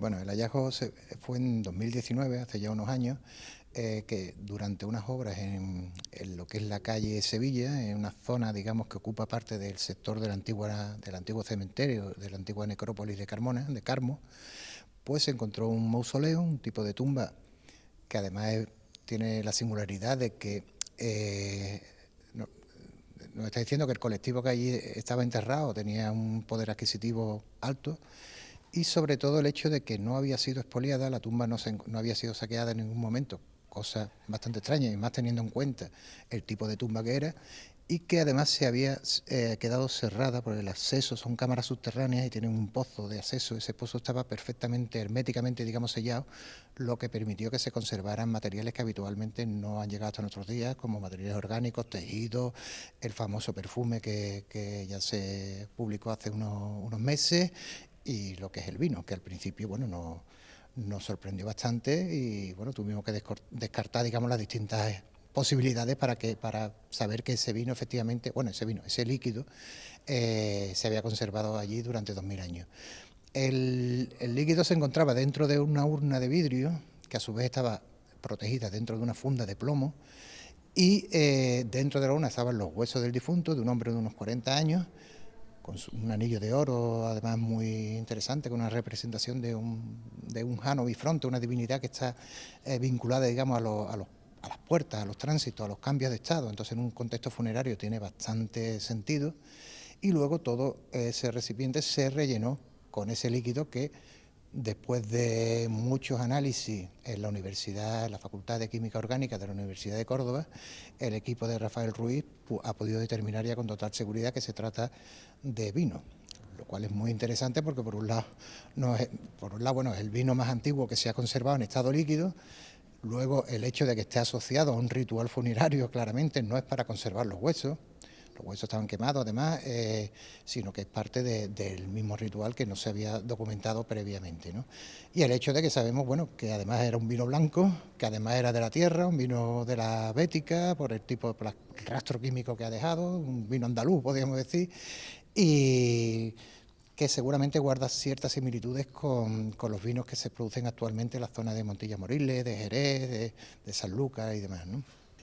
Bueno, el hallazgo se, fue en 2019, hace ya unos años, eh, que durante unas obras en, lo que es la calle Sevilla, en una zona, digamos, que ocupa parte del sector de antigua, del antiguo cementerio, de la antigua necrópolis de Carmona, de Carmo, pues se encontró un mausoleo, un tipo de tumba que además tiene la singularidad de que eh, nos está diciendo que el colectivo que allí estaba enterrado tenía un poder adquisitivo alto y sobre todo el hecho de que no había sido expoliada, la tumba no, no había sido saqueada en ningún momento, cosa bastante extraña y más teniendo en cuenta el tipo de tumba que era y que además se había eh, quedado cerrada por el acceso, son cámaras subterráneas y tienen un pozo de acceso, ese pozo estaba perfectamente, herméticamente, digamos, sellado, lo que permitió que se conservaran materiales que habitualmente no han llegado hasta nuestros días, como materiales orgánicos, tejidos, el famoso perfume que, ya se publicó hace unos, unos meses y lo que es el vino, que al principio, bueno, nos sorprendió bastante y, bueno, tuvimos que descartar, digamos, las distintas eh, posibilidades para, que, para saber que ese vino efectivamente, bueno, ese vino, ese líquido, eh, se había conservado allí durante 2.000 años. El, líquido se encontraba dentro de una urna de vidrio, que a su vez estaba protegida dentro de una funda de plomo, y eh, dentro de la urna estaban los huesos del difunto, de un hombre de unos 40 años, con un anillo de oro, además muy interesante, con una representación de un, de un Jano bifronte, una divinidad que está eh, vinculada, digamos, a, a, los, a las puertas, a los tránsitos, a los cambios de estado. Entonces, en un contexto funerario tiene bastante sentido. Y luego todo eh, ese recipiente se rellenó con ese líquido que después de muchos análisis en la Universidad, en la Facultad de Química Orgánica de la Universidad de Córdoba, el equipo de Rafael Ruiz ha podido determinar ya con total seguridad que se trata de vino lo cual es muy interesante porque por un lado, no es, por un lado es el vino más antiguo que se ha conservado en estado líquido, luego el hecho de que esté asociado a un ritual funerario claramente no es para conservar los huesos, los huesos estaban quemados además, eh, sino que es parte del mismo ritual que no se había documentado previamente. ¿no? Y el hecho de que sabemos, bueno, que además era un vino blanco, que además era de la tierra, un vino de la Bética, por el tipo de rastro químico que ha dejado, un vino andaluz, podríamos decir, y que seguramente guarda ciertas similitudes con, los vinos que se producen actualmente en la zona de Montilla Moriles, de Jerez, de, de San Lucas y demás. ¿no?